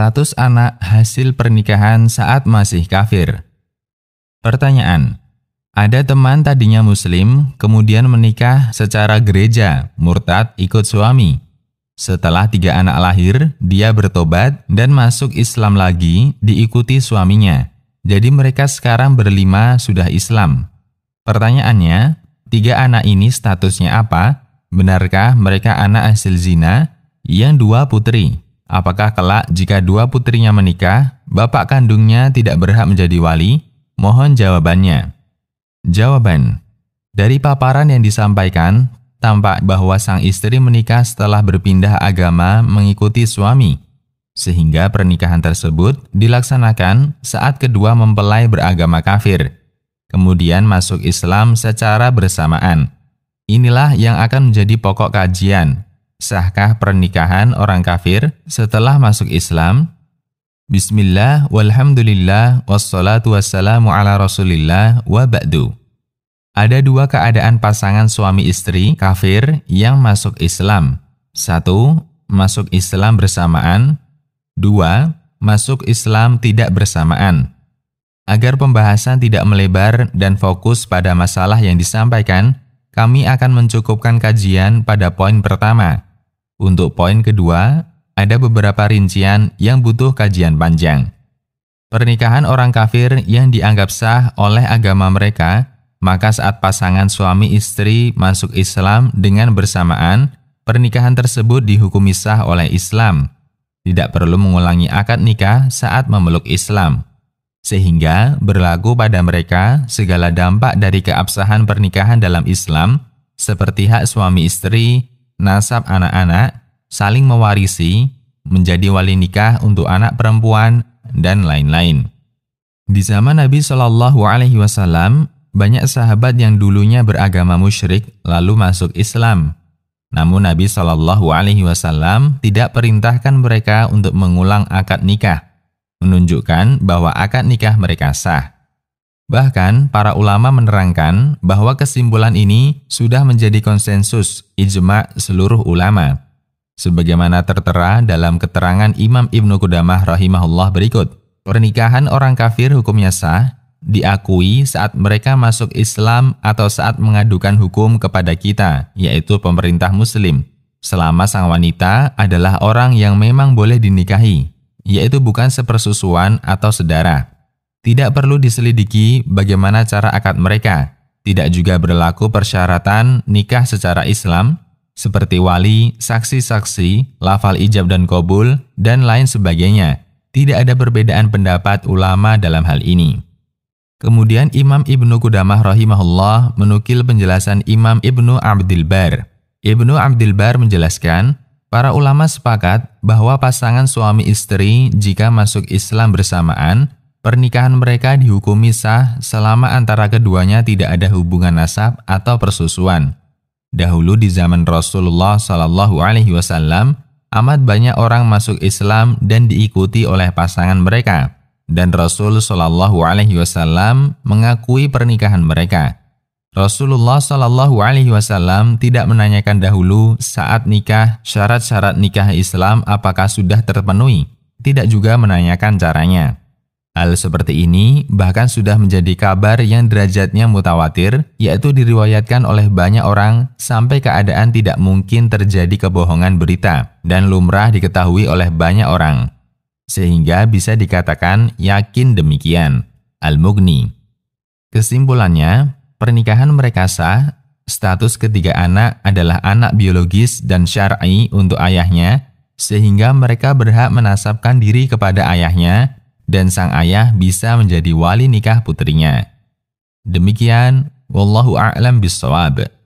Status anak hasil pernikahan saat masih kafir. Pertanyaan: Ada teman tadinya Muslim, kemudian menikah secara gereja, murtad ikut suami. Setelah tiga anak lahir, dia bertobat dan masuk Islam lagi, diikuti suaminya. Jadi, mereka sekarang berlima sudah Islam. Pertanyaannya: tiga anak ini statusnya apa? Benarkah mereka anak hasil zina? Yang dua putri. Apakah kelak jika dua putrinya menikah, bapak kandungnya tidak berhak menjadi wali? Mohon jawabannya. Jawaban. Dari paparan yang disampaikan, tampak bahwa sang istri menikah setelah berpindah agama mengikuti suami, sehingga pernikahan tersebut dilaksanakan saat kedua mempelai beragama kafir, kemudian masuk Islam secara bersamaan. Inilah yang akan menjadi pokok kajian Sahkah pernikahan orang kafir setelah masuk Islam? Bismillah, walhamdulillah, wassalatu wassalamu ala rasulillah, wa ba'du. Ada dua keadaan pasangan suami istri kafir yang masuk Islam. Satu, masuk Islam bersamaan. Dua, masuk Islam tidak bersamaan. Agar pembahasan tidak melebar dan fokus pada masalah yang disampaikan, kami akan mencukupkan kajian pada poin pertama, untuk poin kedua, ada beberapa rincian yang butuh kajian panjang. Pernikahan orang kafir yang dianggap sah oleh agama mereka, maka saat pasangan suami istri masuk Islam dengan bersamaan, pernikahan tersebut dihukumi sah oleh Islam. Tidak perlu mengulangi akad nikah saat memeluk Islam. Sehingga berlaku pada mereka segala dampak dari keabsahan pernikahan dalam Islam, seperti hak suami istri nasab anak-anak, saling mewarisi, menjadi wali nikah untuk anak perempuan, dan lain-lain. Di zaman Nabi Shallallahu Alaihi Wasallam, banyak sahabat yang dulunya beragama musyrik lalu masuk Islam. Namun Nabi Shallallahu Alaihi Wasallam tidak perintahkan mereka untuk mengulang akad nikah, menunjukkan bahwa akad nikah mereka sah. Bahkan, para ulama menerangkan bahwa kesimpulan ini sudah menjadi konsensus ijma seluruh ulama. Sebagaimana tertera dalam keterangan Imam Ibnu Qudamah rahimahullah berikut. Pernikahan orang kafir hukumnya sah, diakui saat mereka masuk Islam atau saat mengadukan hukum kepada kita, yaitu pemerintah muslim. Selama sang wanita adalah orang yang memang boleh dinikahi, yaitu bukan sepersusuan atau sedara. Tidak perlu diselidiki bagaimana cara akad mereka. Tidak juga berlaku persyaratan nikah secara Islam seperti wali, saksi-saksi, lafal ijab dan kobul, dan lain sebagainya. Tidak ada perbedaan pendapat ulama dalam hal ini. Kemudian Imam Ibnu Qudamah rahimahullah menukil penjelasan Imam Ibnu Abdul Bar. Ibnu Abdul Bar menjelaskan, para ulama sepakat bahwa pasangan suami istri jika masuk Islam bersamaan Pernikahan mereka dihukumi sah selama antara keduanya tidak ada hubungan nasab atau persusuan. Dahulu di zaman Rasulullah Shallallahu Alaihi Wasallam, amat banyak orang masuk Islam dan diikuti oleh pasangan mereka. Dan Rasul Shallallahu Alaihi Wasallam mengakui pernikahan mereka. Rasulullah Shallallahu Alaihi Wasallam tidak menanyakan dahulu saat nikah syarat-syarat nikah Islam apakah sudah terpenuhi. Tidak juga menanyakan caranya. Hal seperti ini bahkan sudah menjadi kabar yang derajatnya mutawatir, yaitu diriwayatkan oleh banyak orang sampai keadaan tidak mungkin terjadi kebohongan berita dan lumrah diketahui oleh banyak orang. Sehingga bisa dikatakan yakin demikian. Al-Mughni Kesimpulannya, pernikahan mereka sah, status ketiga anak adalah anak biologis dan syar'i untuk ayahnya, sehingga mereka berhak menasabkan diri kepada ayahnya dan sang ayah bisa menjadi wali nikah putrinya. Demikian, wallahu a'lam bishawab.